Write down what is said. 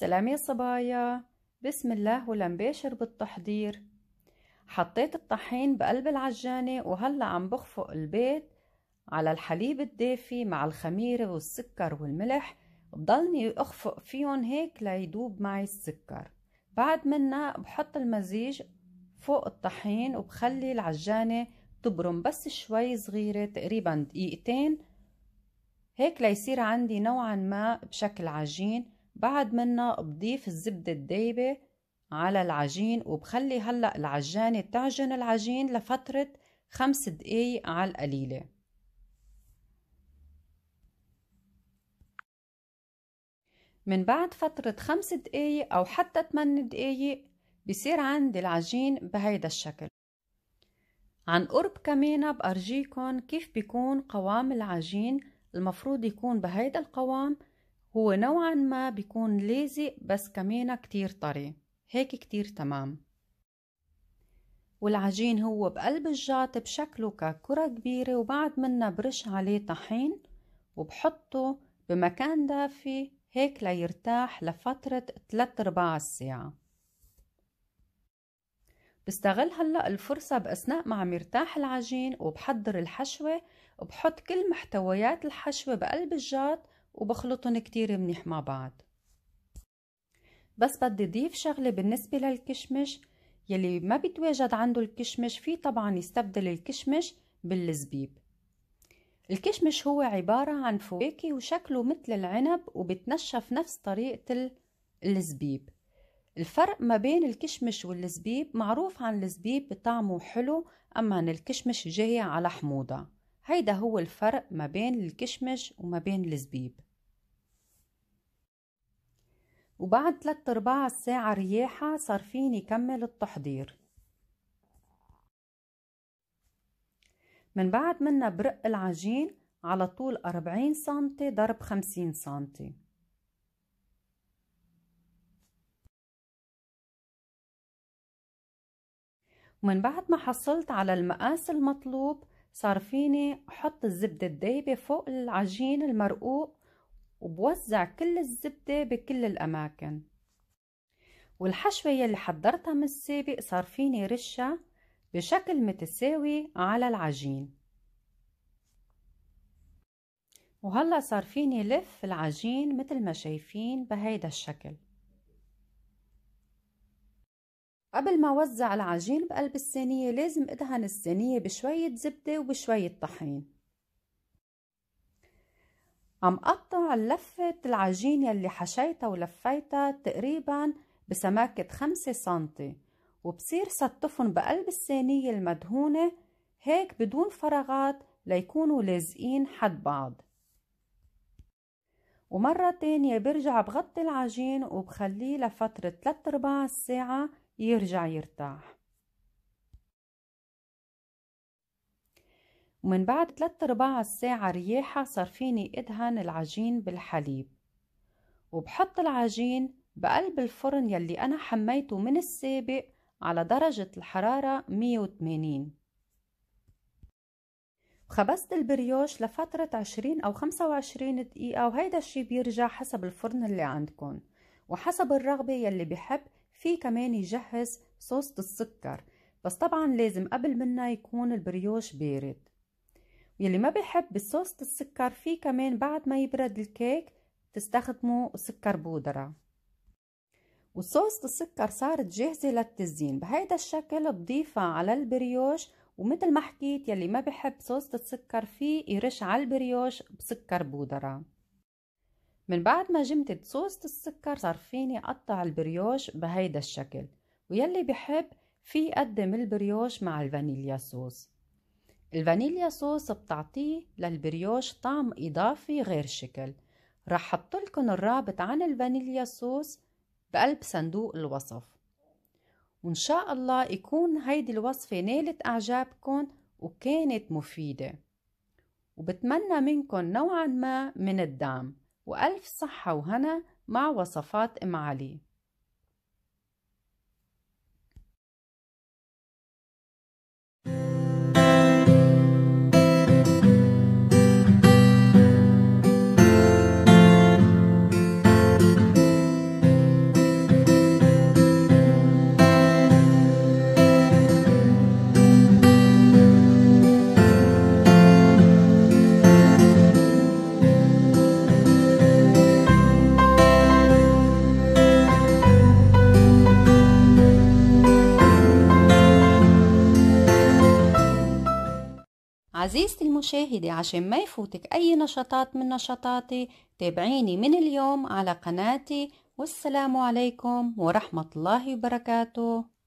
سلام يا صبايا بسم الله بيشر بالتحضير حطيت الطحين بقلب العجانة وهلأ عم بخفق البيض على الحليب الدافي مع الخميرة والسكر والملح بضلني أخفق فيهم هيك ليدوب معي السكر بعد منا بحط المزيج فوق الطحين وبخلي العجانة تبرم بس شوي صغيرة تقريبا دقيقتين هيك ليصير عندي نوعا ما بشكل عجين بعد منا بضيف الزبدة الدايبة على العجين وبخلي هلأ العجانة تعجن العجين لفترة خمس دقايق على القليلة من بعد فترة خمس دقايق أو حتى 8 دقايق بصير عندي العجين بهيدا الشكل عن قرب كمان بأرجيكم كيف بيكون قوام العجين المفروض يكون بهيدا القوام هو نوعا ما بيكون لازق بس كمان كتير طري هيك كتير تمام والعجين هو بقلب الجات بشكله ككرة كبيرة وبعد منا برش عليه طحين وبحطه بمكان دافي هيك ليرتاح لفترة 3 أرباع الساعة بستغل هلأ الفرصة بأثناء ما عم يرتاح العجين وبحضر الحشوة وبحط كل محتويات الحشوة بقلب الجات وبخلطهم كتير منيح مع بعض بس بدي ضيف شغلة بالنسبة للكشمش يلي ما بيتواجد عنده الكشمش في طبعا يستبدل الكشمش بالزبيب الكشمش هو عبارة عن فواكه وشكله مثل العنب وبتنشف نفس طريقة الزبيب الفرق ما بين الكشمش والزبيب معروف عن الزبيب بطعمه حلو أما عن الكشمش جاي على حموضة هيدا هو الفرق ما بين الكشمش وما بين الزبيب وبعد ثلاثة أرباع الساعة رياحة صار فيني كمل التحضير من بعد منا برق العجين على طول 40 سنتي ضرب 50 سنتي ومن بعد ما حصلت على المقاس المطلوب صار فيني حط الزبدة الدايبة فوق العجين المرقوق وبوزع كل الزبدة بكل الأماكن والحشوة يلي حضرتها من السابق صار فيني رشها بشكل متساوي على العجين وهلا صار فيني لف العجين مثل ما شايفين بهيدا الشكل قبل ما وزع العجين بقلب الصينية لازم ادهن الصينية بشوية زبدة وبشوية طحين عم قطع لفة العجين يلي حشيتها ولفيتها تقريبا بسماكة خمسة سنتي وبصير ستفن بقلب الصينية المدهونة هيك بدون فراغات ليكونوا لازقين حد بعض ومرة تانية برجع بغطي العجين وبخليه لفترة 3 أرباع الساعة يرجع يرتاح ومن بعد تلات أرباع الساعة رياحة صار فيني أدهن العجين بالحليب وبحط العجين بقلب الفرن يلي أنا حميته من السابق على درجة الحرارة 180 خبزت البريوش لفترة 20 أو 25 دقيقة وهيدا الشي بيرجع حسب الفرن اللي عندكم وحسب الرغبة يلي بحب في كمان يجهز صوصة السكر بس طبعا لازم قبل منا يكون البريوش بارد يلي ما بيحب الصوص السكر فيه كمان بعد ما يبرد الكيك تستخدموا سكر بودرة وصوصة السكر صارت جاهزة للتزيين بهيدا الشكل بضيفها على البريوش ومثل ما حكيت يلي ما بحب صوصة السكر فيه يرش على البريوش بسكر بودرة من بعد ما جمدت صوصة السكر صار فيني أقطع البريوش بهيدا الشكل ويلي بحب في قدم البريوش مع الفانيليا صوص الفانيليا صوص بتعطيه للبريوش طعم إضافي غير شكل رح حطلكن الرابط عن الفانيليا صوص بقلب صندوق الوصف وإن شاء الله يكون هيدي الوصفة نالت إعجابكن وكانت مفيدة وبتمنى منكن نوعا ما من الدعم وألف صحة وهنا مع وصفات أم علي عزيزتي المشاهدة عشان ما يفوتك أي نشاطات من نشاطاتي تابعيني من اليوم على قناتي والسلام عليكم ورحمة الله وبركاته